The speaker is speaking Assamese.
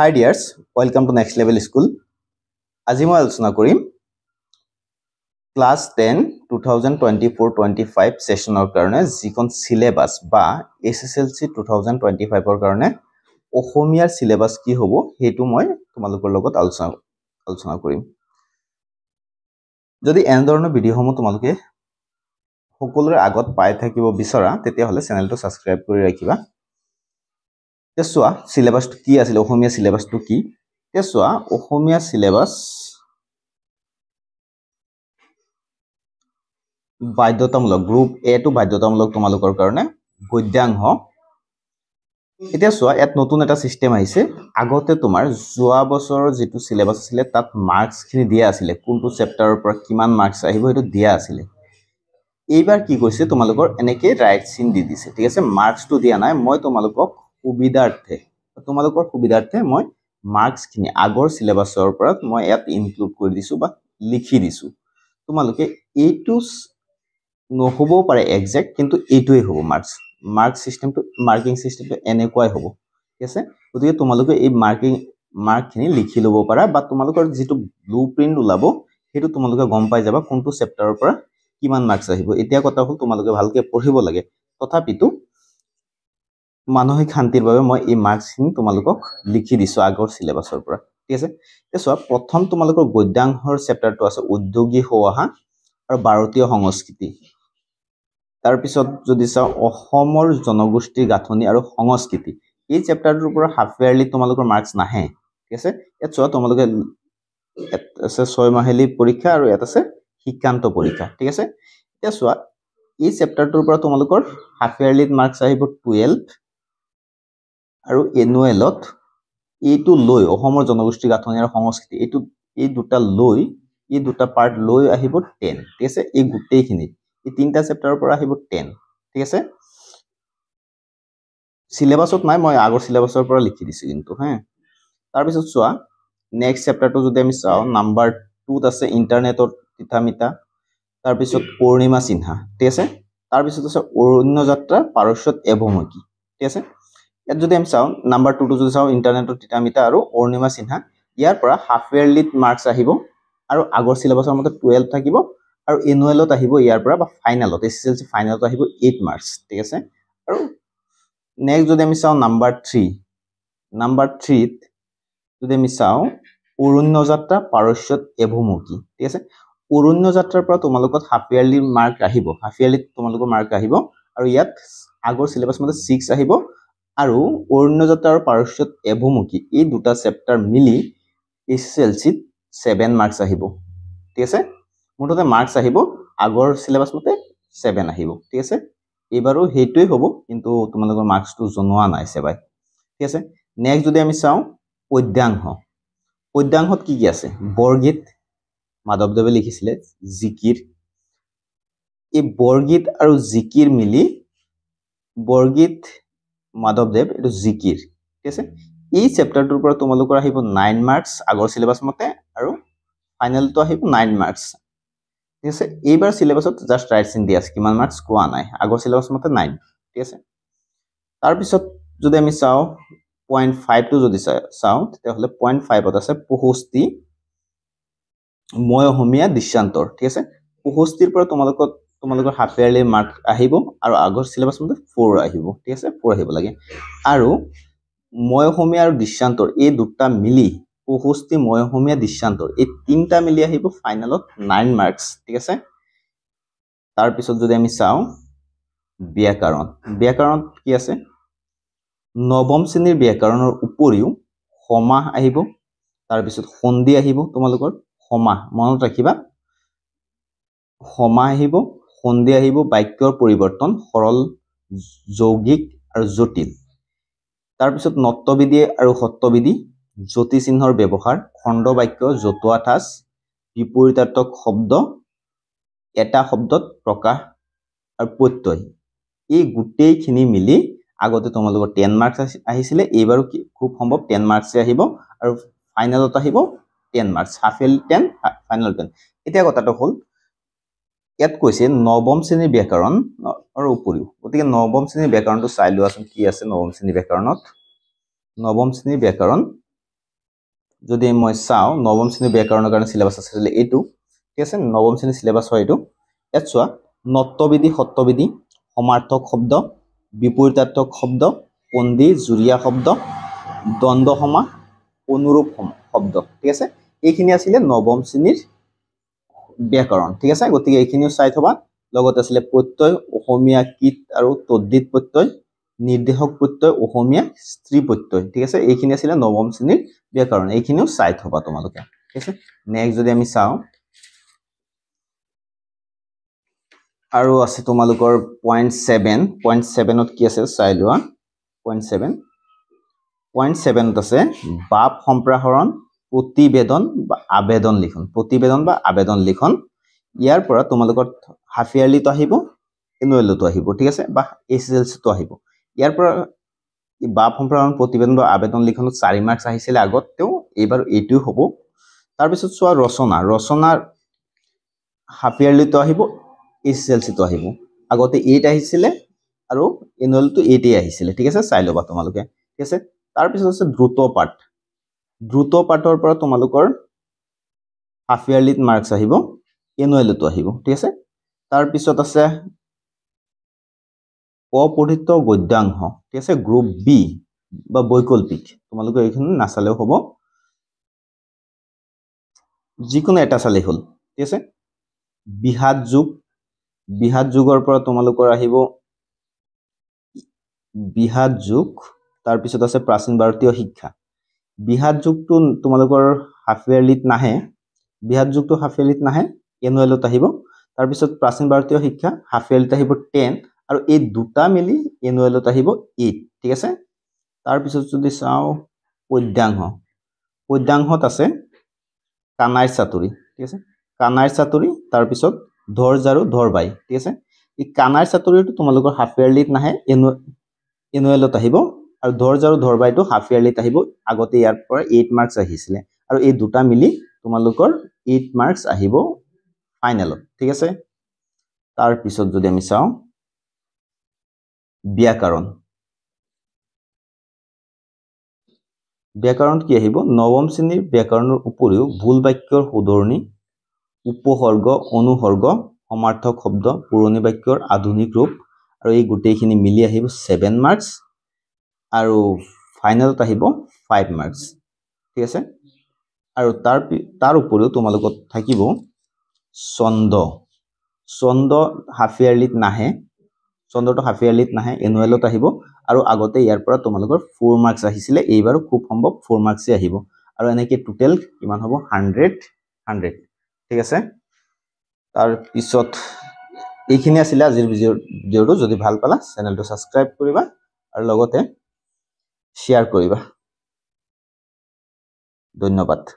high dears welcome to next level school আজি মই আলোচনা কৰিম class ten two thousand twenty four twenty five ছেশ্যনৰ কাৰণে যিখন ছিলেবাছ বা S S L C two thousand twenty ফাইভৰ কাৰণে অসমীয়াৰ ছিলেবাছ কি হ'ব সেইটো মই তোমালোকৰ লগত আলোচনা আলোচনা কৰিম যদি এনেধৰণৰ ভিডিঅ'সমূহ তোমালোকে সকলোৰে আগত পাই থাকিব বিচৰা তেতিয়াহ'লে চেনেলটো ছাবস্ক্ৰাইব কৰি ৰাখিবা এতিয়া চোৱা চিলেবাছটো কি আছিলে অসমীয়া চিলেবাছটো কি এতিয়া চোৱা অসমীয়া চিলেবাছ বাধ্যতামূলক গ্ৰুপ এটো বাধ্যতামূলক তোমালোকৰ কাৰণে গদ্যাংশ এতিয়া চোৱা ইয়াত নতুন এটা ছিষ্টেম আহিছে আগতে তোমাৰ যোৱা বছৰৰ যিটো চিলেবাছ আছিলে তাত মাৰ্কছখিনি দিয়া আছিলে কোনটো চেপ্টাৰৰ পৰা কিমান মাৰ্কছ আহিব সেইটো দিয়া আছিলে এইবাৰ কি কৈছে তোমালোকৰ এনেকৈ ৰাইট চিন দি দিছে ঠিক আছে মাৰ্কছটো দিয়া নাই মই তোমালোকক সুবিধাৰ্থে তোমালোকৰ সুবিধাৰ্থে মই মাৰ্কসখিনি আগৰ সিলেবাসৰ পৰা মই ইয়াত ইনক্লুড কৰি দিছো বা লিখি দিছো তোমালোকে এইটো নহবও পাৰে একজেক্ট কিন্তু এইটোৱে হ'ব মাৰ্কস মাৰ্কস সিস্টেমটো মাৰ্কিং সিস্টেমটো এনেকুৱাই হ'ব ঠিক আছে গতিকে তোমালোকে এই মাৰ্কিং মাৰ্কখিনি লিখি ল'ব পাৰা বা তোমালোকৰ যিটো ব্লু প্ৰিণ্ট ওলাব সেইটো তোমালোকে গম পাই যাবা কোনটো চেপ্টাৰৰ পৰা কিমান মাৰ্কছ আহিব এতিয়া কথা হ'ল তোমালোকে ভালকৈ পঢ়িব লাগে তথাপিতো মানসিক শান্তিৰ বাবে মই এই মাৰ্কছখিনি তোমালোকক লিখি দিছোঁ আগৰ চিলেবাছৰ পৰা ঠিক আছে এতিয়া চোৱা প্ৰথম তোমালোকৰ গদ্যাংশৰ চেপ্টাৰটো আছে উদ্যোগী সোৱাহা আৰু ভাৰতীয় সংস্কৃতি তাৰপিছত যদি চাওঁ অসমৰ জনগোষ্ঠীৰ গাঁথনি আৰু সংস্কৃতি এই চেপ্টাৰটোৰ পৰা হাফ ইয়াৰলি তোমালোকৰ মাৰ্কছ নাহে ঠিক আছে ইয়াত চোৱা তোমালোকে আছে মাহিলী পৰীক্ষা আৰু ইয়াত আছে শিক্ষান্ত পৰীক্ষা ঠিক আছে এতিয়া চোৱা এই চেপ্টাৰটোৰ পৰা তোমালোকৰ হাফ ইয়াৰলিত মাৰ্কছ আহিব টুৱেলভ আৰু এনুৱেলত এইটো লৈ অসমৰ জনগোষ্ঠী গাঁথনি আৰু সংস্কৃতি এইটো এই দুটা লৈ এই দুটা পাৰ্ট লৈ আহিব টেন ঠিক আছে এই গোটেইখিনি এই তিনিটা চেপ্টাৰৰ পৰা আহিব টেন ঠিক আছে চিলেবাছত নাই মই আগৰ চিলেবাছৰ পৰা লিখি দিছোঁ কিন্তু হে তাৰপিছত চোৱা নেক্সট চেপ্টাৰটো যদি আমি চাওঁ নাম্বাৰ টুত আছে ইণ্টাৰনেটৰ তিথামিতা তাৰপিছত অৰুণিমা সিনহা ঠিক আছে তাৰপিছত আছে অৰণ্য যাত্ৰা পাৰস্যত এভমকী ঠিক আছে ইয়াত যদি আমি চাওঁ নাম্বাৰ টুটো যদি চাওঁ ইণ্টাৰনেটৰ তিতামিতা আৰু অৰ্ণিমা সিনহা ইয়াৰ পৰা হাফ ইয়াৰলিত মাৰ্কছ আহিব আৰু আগৰ চিলেবাছৰ মতে টুৱেলভ থাকিব আৰু এনুৱেলত আহিব ইয়াৰ পৰা বা ফাইনেলত এছ এছ এল চি ফাইনেলত আহিব এইট মাৰ্কছ ঠিক আছে আৰু নেক্সট যদি আমি চাওঁ নাম্বাৰ থ্ৰী নাম্বাৰ থ্ৰীত যদি আমি চাওঁ অৰুণ্য যাত্ৰা পাৰস্যত এভুমুখী ঠিক আছে অৰুণ্য যাত্ৰাৰ পৰা তোমালোকত হাফ ইয়াৰলি মাৰ্ক আহিব হাফ ইয়াৰলিত তোমালোকৰ মাৰ্ক আহিব আৰু ইয়াত আগৰ চিলেবাছ মতে ছিক্স আহিব আৰু অৰণ্যজাত আৰু পাৰস্যত এভুমুখী এই দুটা চেপ্টাৰ মিলি এইচ এল চিত ছেভেন মাৰ্কছ আহিব ঠিক আছে মুঠতে মাৰ্কছ আহিব আগৰ চিলেবাছ মতে ছেভেন আহিব ঠিক আছে এইবাৰো সেইটোৱেই হ'ব কিন্তু তোমালোকৰ মাৰ্কছটো জনোৱা নাই চেবাই ঠিক আছে নেক্সট যদি আমি চাওঁ পদ্যাংশ পদ্যাংশত কি কি আছে বৰগীত মাধৱদেৱে লিখিছিলে জিকিৰ এই বৰগীত আৰু জিকিৰ মিলি বৰগীত মাধৱদেৱ এইটো জিকিৰ ঠিক আছে এই চেপ্টাৰটোৰ পৰা তোমালোকৰ আহিব নাইন মাৰ্কছ আগৰ চিলেবাছ মতে আৰু ফাইনেলটো আহিব নাইন মাৰ্কছ ঠিক আছে এইবাৰ চিলেবাছত জাষ্ট ৰাইট চিন দিয়া আছে কিমান মাৰ্কছ কোৱা নাই আগৰ চিলেবাছ মতে নাইন ঠিক আছে তাৰপিছত যদি আমি চাওঁ পইণ্ট ফাইভটো যদি চাওঁ তেতিয়াহ'লে পইণ্ট ফাইভত আছে পষষ্ঠি মই অসমীয়া দৃশ্যান্তৰ ঠিক আছে পষষ্ঠিৰ পৰা তোমালোকৰ তোমালোকৰ হাফ ইয়াৰলি মাৰ্ক আহিব আৰু আগৰ চিলেবাছ মতে ফ'ৰ আহিব ঠিক আছে ফ'ৰ আহিব লাগে আৰু মই অসমীয়া আৰু দৃশ্যান্তৰ এই দুটা মিলি পঁষষ্ঠি মই অসমীয়া দৃশ্যান্তৰ এই তিনিটা মিলি আহিব ফাইনেলত নাইন মাৰ্কছ ঠিক আছে তাৰপিছত যদি আমি চাওঁ ব্যাকৰণ ব্যাকৰণত কি আছে নৱম শ্ৰেণীৰ ব্যাকৰণৰ উপৰিও সমাহ আহিব তাৰপিছত সন্ধি আহিব তোমালোকৰ সমাহ মনত ৰাখিবা সমাহ আহিব সন্ধি আহিব বাক্যৰ পৰিৱৰ্তন সৰল যৌগিক আৰু জটিল তাৰপিছত নত্ববিধি আৰু সত্যবিধি জ্যোতি চিহ্নৰ ব্যৱহাৰ খণ্ড বাক্য জতুৱা ঠাঁচ বিপৰীতাৰ্থক শব্দ এটা শব্দত প্ৰকাশ আৰু প্ৰত্যয় এই গোটেইখিনি মিলি আগতে তোমালোকৰ টেন মাৰ্কছ আহিছিলে এইবাৰো কি খুব সম্ভৱ টেন মাৰ্কছে আহিব আৰু ফাইনেলত আহিব টেন মাৰ্কছ হাফেল টেন ফাইনেল টেন এতিয়া কথাটো হ'ল ইয়াত কৈছে নৱম শ্ৰেণীৰ ব্যাকৰণৰ উপৰিও গতিকে নৱম শ্ৰেণীৰ ব্যাকৰণটো চাই লোৱাচোন কি আছে নৱম শ্ৰেণীৰ ব্যাকৰণত নৱম শ্ৰেণীৰ ব্যাকৰণ যদি মই চাওঁ নৱম শ্ৰেণীৰ ব্যাকৰণৰ কাৰণে চিলেবাছ আছিলে এইটো ঠিক আছে নৱম শ্ৰেণীৰ চিলেবাছ হয় এইটো ইয়াত চোৱা নত্ববিধি সত্ববিধি সমাৰ্থক শব্দ বিপৰীতাৰ্থক শব্দ পন্দী জুৰীয়া শব্দ দণ্ডসমাহ অনুৰূপ শব্দ ঠিক আছে এইখিনি আছিলে নৱম শ্ৰেণীৰ ব্যাকৰণ ঠিক আছে গতি এইখিনিও চাই থবা লগত আছিলে প্ৰত্যয় অসমীয়া কীট আৰু তদ্দিত প্ৰত্যয় নিৰ্দেশক প্ৰত্যয় অসমীয়া স্ত্ৰী প্ৰত্যয় ঠিক আছে এইখিনি আছিলে নৱম শ্ৰেণীৰ ব্যাকৰণ এইখিনিও চাই থবা তোমালোকে ঠিক আছে নেক্সট যদি আমি চাওঁ আৰু আছে তোমালোকৰ পইণ্ট ছেভেন পইণ্ট ছেভেনত কি আছে চাই লোৱা পইণ্ট সেভেন পইণ্ট ছেভেনত আছে বাপ সম্প্ৰসাৰণ প্ৰতিবেদন বা আবেদন লিখন প্ৰতিবেদন বা আবেদন লিখন ইয়াৰ পৰা তোমালোকৰ হাফ ইয়াৰলিটো আহিব এনুৱেলতো আহিব ঠিক আছে বা এ চি এল চিটো আহিব ইয়াৰ পৰা বা সম্প্ৰদায়ৰ প্ৰতিবেদন বা আবেদন লিখনত চাৰি মাৰ্কছ আহিছিলে আগত তেওঁ এইবাৰ এইটোৱে হ'ব তাৰপিছত চোৱা ৰচনা ৰচনাৰ হাফ ইয়াৰলিটো আহিব এ চি এল চিটো আহিব আগতে এইট আহিছিলে আৰু এনুৱেলটো এইটেই আহিছিলে ঠিক আছে চাই ল'বা তোমালোকে ঠিক আছে তাৰপিছত আছে দ্ৰুত পাঠ দ্ৰুত পাঠৰ পৰা তোমালোকৰ হাফ ইয়াৰলিত মাৰ্কস আহিব এনুয়েলতো আহিব ঠিক আছে তাৰ পিছত আছে অপঠিত গদ্যাংশ ঠিক আছে গ্রুপ বি বা বৈকল্পিক তোমালোকে এইখিনি নাচালেও হ'ব যিকোনো এটা চালেই হ'ল ঠিক আছে বিহাত যুগ বিহাত যুগৰ পৰা তোমালোকৰ আহিব বিহাত যুগ তাৰপিছত আছে প্ৰাচীন ভাৰতীয় শিক্ষা বিহাত যুগটো তোমালোকৰ হাফ ইয়াৰলিত নাহে বিহাত যুগটো হাফ ইয়াৰলিত নাহে এনুৱেলত আহিব তাৰপিছত প্ৰাচীন ভাৰতীয় শিক্ষা হাফ ইয়াৰলিত আহিব টেন আৰু এই দুটা মিলি এনুৱেলত আহিব এইট ঠিক আছে তাৰপিছত যদি চাওঁ পদ্যাংশ পদ্যাংশত আছে কানাই চাতুৰি ঠিক আছে কানাই চাতুৰি তাৰপিছত ধৰ জাৰু ধৰ বাই ঠিক আছে এই কানাই চাতুৰিটো তোমালোকৰ হাফ ইয়াৰলিত নাহে এনুৱেলত আহিব আৰু ধৰ্জ আৰু ধৰবাইটো হাফ ইয়াৰলিত আহিব আগতে ইয়াৰ পৰা এইট মাৰ্কছ আহিছিলে আৰু এই দুটা মিলি তোমালোকৰ এইট মাৰ্কছ আহিব ফাইনেলত ঠিক আছে তাৰপিছত যদি আমি চাওঁ ব্যাকৰণ ব্যাকৰণ কি আহিব নৱম শ্ৰেণীৰ ব্যাকৰণৰ উপৰিও ভুল বাক্যৰ সোধৰণি উপসৰ্গ অনুসৰ্গ সমৰ্থক শব্দ পুৰণি বাক্যৰ আধুনিক ৰূপ আৰু এই গোটেইখিনি মিলি আহিব ছেভেন মাৰ্কছ আৰু ফাইনেলত আহিব ফাইভ মাৰ্কছ ঠিক আছে আৰু তাৰ তাৰ উপৰিও তোমালোকত থাকিব চন্দ চন্দ হাফ ইয়াৰলিত নাহে চন্দ্ৰটো হাফ ইয়াৰলিত নাহে এনুৱেলত আহিব আৰু আগতে ইয়াৰ পৰা তোমালোকৰ ফ'ৰ মাৰ্কছ আহিছিলে এইবাৰো খুব সম্ভৱ ফ'ৰ মাৰ্কছেই আহিব আৰু এনেকৈ টোটেল কিমান হ'ব হাণ্ড্ৰেড হাণ্ড্ৰেড ঠিক আছে তাৰপিছত এইখিনি আছিলে আজিৰ ভিডিঅ' ভিডিঅ'টো যদি ভাল পালা চেনেলটো ছাবস্ক্ৰাইব কৰিবা আৰু লগতে শ্বেয়াৰ কৰিবা ধন্যবাদ